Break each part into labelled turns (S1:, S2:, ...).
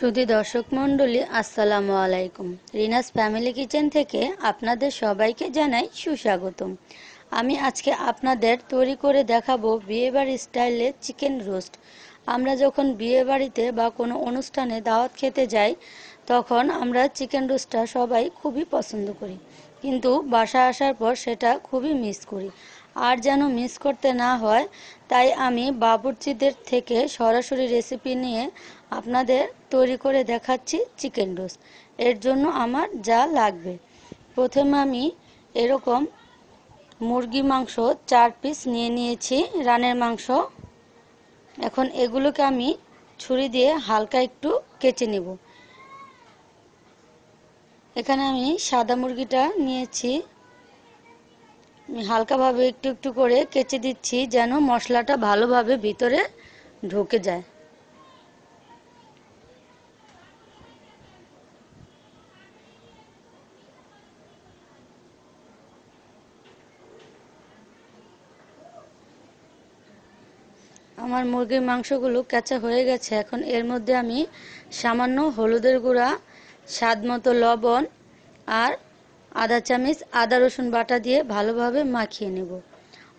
S1: সুধি দর্শক মন্ডলী আসসালামু আলাইকুম রিনাস ফ্যামিলি কিচেন থেকে আপনাদের সবাইকে জানাই সুস্বাগতম আমি আজকে আপনাদের তৈরি করে দেখাবো বিয়েবাড়ি স্টাইলে চিকেন রোস্ট আমরা যখন বিয়েবাড়িতে বা কোনো অনুষ্ঠানে দাওয়াত খেতে যাই তখন আমরা চিকেন রোস্টটা সবাই খুবই পছন্দ করি কিন্তু বাসা আসার পর সেটা খুবই মিস করি আর যেন মিস করতে না হয় তাই আমি বাবুর্চিদের থেকে সরাসরি রেসিপি নিয়ে আপনাদের তৈরি করে দেখাচ্ছি চিকেন রোস্ট এর জন্য আমার যা লাগবে প্রথমে আমি এরকম মুরগি মাংস চার পিস নিয়ে নিয়েছি রানের মাংস এখন এগুলোকে আমি ছুরি দিয়ে হালকা একটু কেচে নেব এখানে আমি সাদা মুরগিটা নিয়েছি হালকাভাবে একটু একটু করে কেচে দিচ্ছি যেন মশলাটা ভালোভাবে ভিতরে ঢুকে যায় আমার মুরগির মাংসগুলো কাঁচা হয়ে গেছে এখন এর মধ্যে আমি সামান্য হলুদের গুঁড়া স্বাদ মতো লবণ আর আদা চামিচ আদা রসুন বাটা দিয়ে ভালোভাবে মাখিয়ে নেব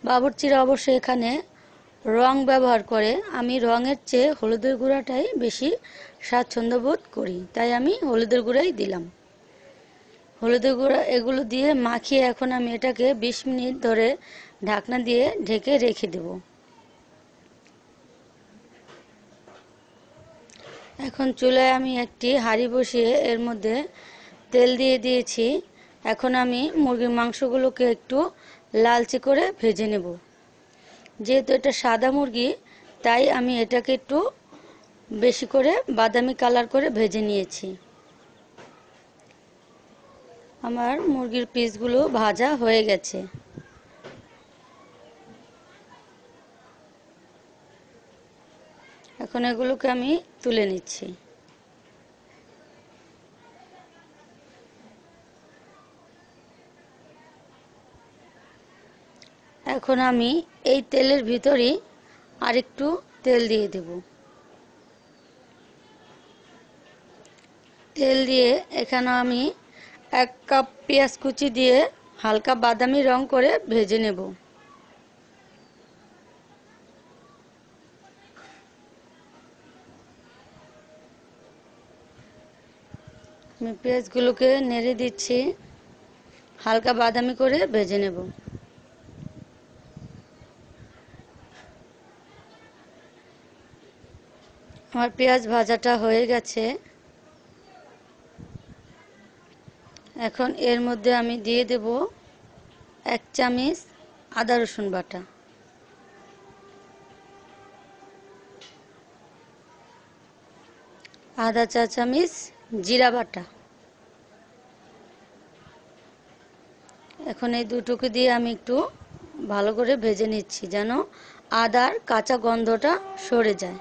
S1: বাবুরচিরা অবশ্য এখানে রং ব্যবহার করে আমি রঙের চেয়ে হলুদের গুঁড়াটাই বেশি স্বাচ্ছন্দ্য বোধ করি তাই আমি হলুদের গুঁড়াই দিলাম হলুদের গুঁড়া এগুলো দিয়ে মাখিয়ে এখন আমি এটাকে বিশ মিনিট ধরে ঢাকনা দিয়ে ঢেকে রেখে দেবো এখন চুলায় আমি একটি হাঁড়ি বসিয়ে এর মধ্যে তেল দিয়ে দিয়েছি এখন আমি মুরগির মাংসগুলোকে একটু লালচে করে ভেজে নেব যেহেতু এটা সাদা মুরগি তাই আমি এটাকে একটু বেশি করে বাদামি কালার করে ভেজে নিয়েছি আমার মুরগির পিসগুলো ভাজা হয়ে গেছে এখন এগুলোকে আমি তুলে নিচ্ছি এখন আমি এই তেলের ভিতরে আরেকটু তেল দিয়ে দেব তেল দিয়ে এখানে আমি এক কাপ পেঁয়াজ কুচি দিয়ে হালকা বাদামি রং করে ভেজে নেব আমি পেঁয়াজগুলোকে নেড়ে দিচ্ছি হালকা বাদামি করে ভেজে নেব আমার পেঁয়াজ ভাজাটা হয়ে গেছে এখন এর মধ্যে আমি দিয়ে দেব এক চামচ আদা রসুন বাটা আদা চা চামিচ জিরা বাটা এখন এই দুটোকে দিয়ে আমি একটু ভালো করে ভেজে নিচ্ছি যেন আদার কাঁচা গন্ধটা সরে যায়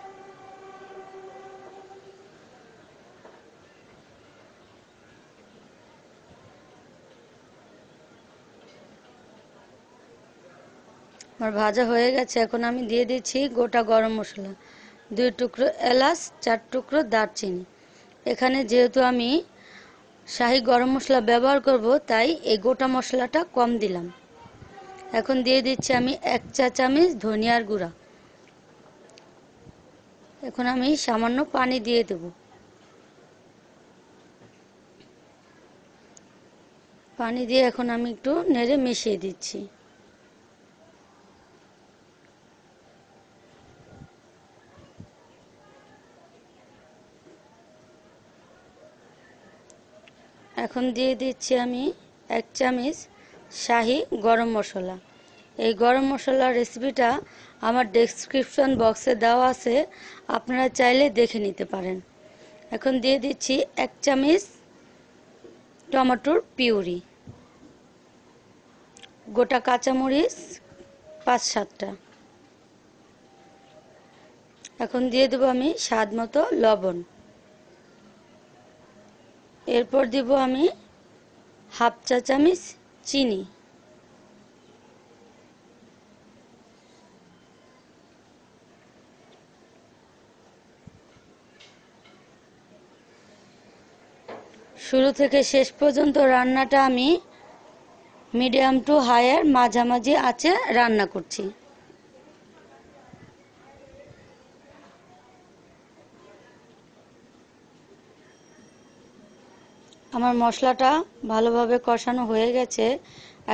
S1: আমার ভাজা হয়ে গেছে এখন আমি দিয়ে দিচ্ছি গোটা গরম মশলা দুই টুকরো এলাচ চার টুকরো দারচিনি এখানে যেহেতু আমি শাহি গরম মশলা ব্যবহার করব তাই এই গোটা মশলাটা কম দিলাম এখন দিয়ে দিচ্ছি আমি এক চা চামচ ধনিয়ার গুঁড়া এখন আমি সামান্য পানি দিয়ে দেব পানি দিয়ে এখন আমি একটু নেড়ে মিশিয়ে দিচ্ছি এখন দিয়ে দিচ্ছি আমি এক চামচ শাহি গরম মশলা এই গরম মশলার রেসিপিটা আমার ডেসক্রিপশন বক্সে দেওয়া আছে আপনারা চাইলে দেখে নিতে পারেন এখন দিয়ে দিচ্ছি এক চামচ টমেটোর পিউরি গোটা কাঁচামরিচ পাঁচ সাতটা এখন দিয়ে দেবো আমি স্বাদ মতো লবণ এরপর দিব আমি হাফ চা চামচ চিনি শুরু থেকে শেষ পর্যন্ত রান্নাটা আমি মিডিয়াম টু হায়ার মাঝামাঝি আঁচে রান্না করছি আমার মশলাটা ভালোভাবে কষানো হয়ে গেছে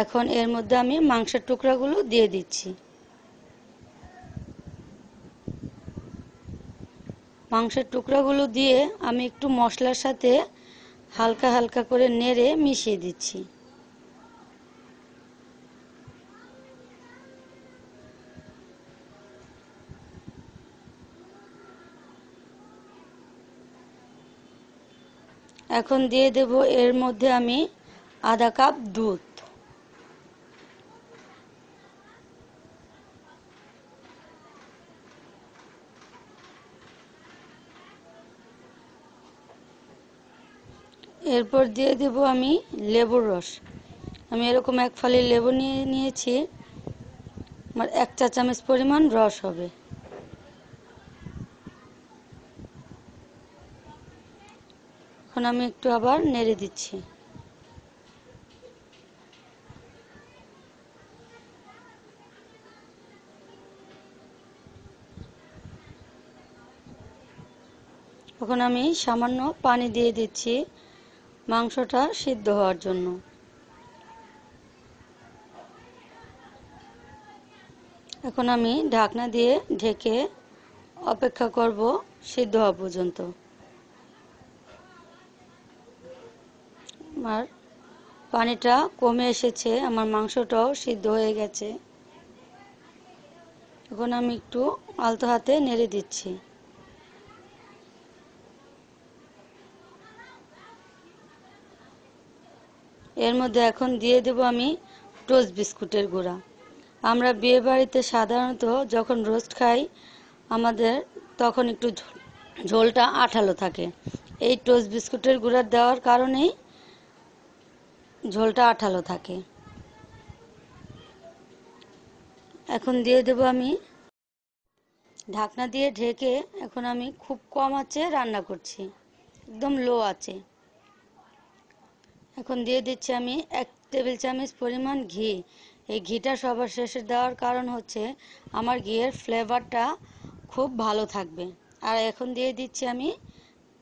S1: এখন এর মধ্যে আমি মাংসের টুকরাগুলো দিয়ে দিচ্ছি মাংসের টুকরাগুলো দিয়ে আমি একটু মশলার সাথে হালকা হালকা করে নেড়ে মিশিয়ে দিচ্ছি এখন দিয়ে দেব এর মধ্যে আমি আধা কাপ দুধ এরপর দিয়ে দেব আমি লেবুর রস আমি এরকম এক ফালি লেবু নিয়ে নিয়েছি আমার এক চা চামচ পরিমাণ রস হবে এখন আমি একটু আবার নেড়ে দিচ্ছি এখন আমি সামান্য পানি দিয়ে দিচ্ছি মাংসটা সিদ্ধ হওয়ার জন্য এখন আমি ঢাকনা দিয়ে ঢেকে অপেক্ষা করব সিদ্ধ হওয়া পর্যন্ত আমার পানিটা কমে এসেছে আমার মাংসটাও সিদ্ধ হয়ে গেছে এখন আমি একটু আলতো হাতে নেড়ে দিচ্ছি এর মধ্যে এখন দিয়ে দেব আমি টোস্ট বিস্কুটের গুঁড়া আমরা বিয়ে বাড়িতে সাধারণত যখন রোস্ট খাই আমাদের তখন একটু ঝোলটা আঠালো থাকে এই টোস্ট বিস্কুটের গুঁড়া দেওয়ার কারণেই ঝোলটা আঠালো থাকে এখন দিয়ে দেব আমি ঢাকনা দিয়ে ঢেকে এখন আমি খুব কম আছে রান্না করছি একদম লো আছে এখন দিয়ে দিচ্ছি আমি এক টেবিল চামচ পরিমাণ ঘি এই ঘিটা সবার শেষে দেওয়ার কারণ হচ্ছে আমার ঘিয়ের ফ্লেভারটা খুব ভালো থাকবে আর এখন দিয়ে দিচ্ছি আমি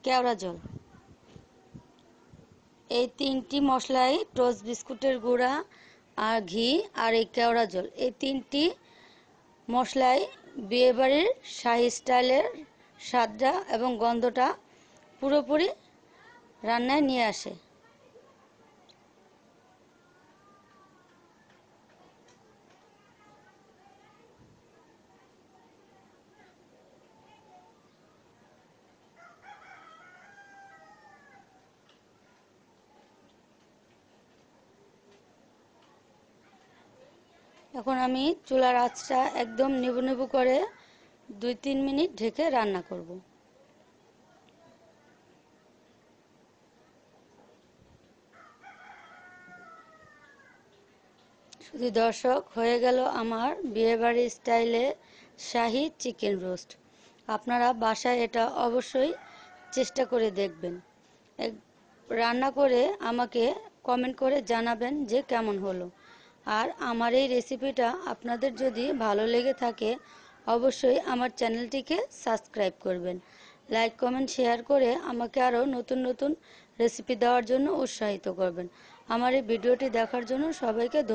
S1: কেওড়া জল এই তিনটি মশলাই টোস্ট বিস্কুটের গুঁড়া আর ঘি আর এই কেওড়া জল এই তিনটি মশলাই বিয়েবাড়ির শাহি স্টাইলের স্বাদটা এবং গন্ধটা পুরোপুরি রান্নায় নিয়ে আসে এখন আমি চুলার আঁচটা একদম নেবু নেবু করে দুই তিন মিনিট ঢেকে রান্না করব শুধু দর্শক হয়ে গেল আমার বিয়েবাড়ি স্টাইলে শাহি চিকেন রোস্ট আপনারা বাসায় এটা অবশ্যই চেষ্টা করে দেখবেন রান্না করে আমাকে কমেন্ট করে জানাবেন যে কেমন হলো আর আমার এই রেসিপিটা আপনাদের যদি ভালো লেগে থাকে অবশ্যই আমার চ্যানেলটিকে সাবস্ক্রাইব করবেন লাইক কমেন্ট শেয়ার করে আমাকে আরও নতুন নতুন রেসিপি দেওয়ার জন্য উৎসাহিত করবেন আমার এই ভিডিওটি দেখার জন্য সবাইকে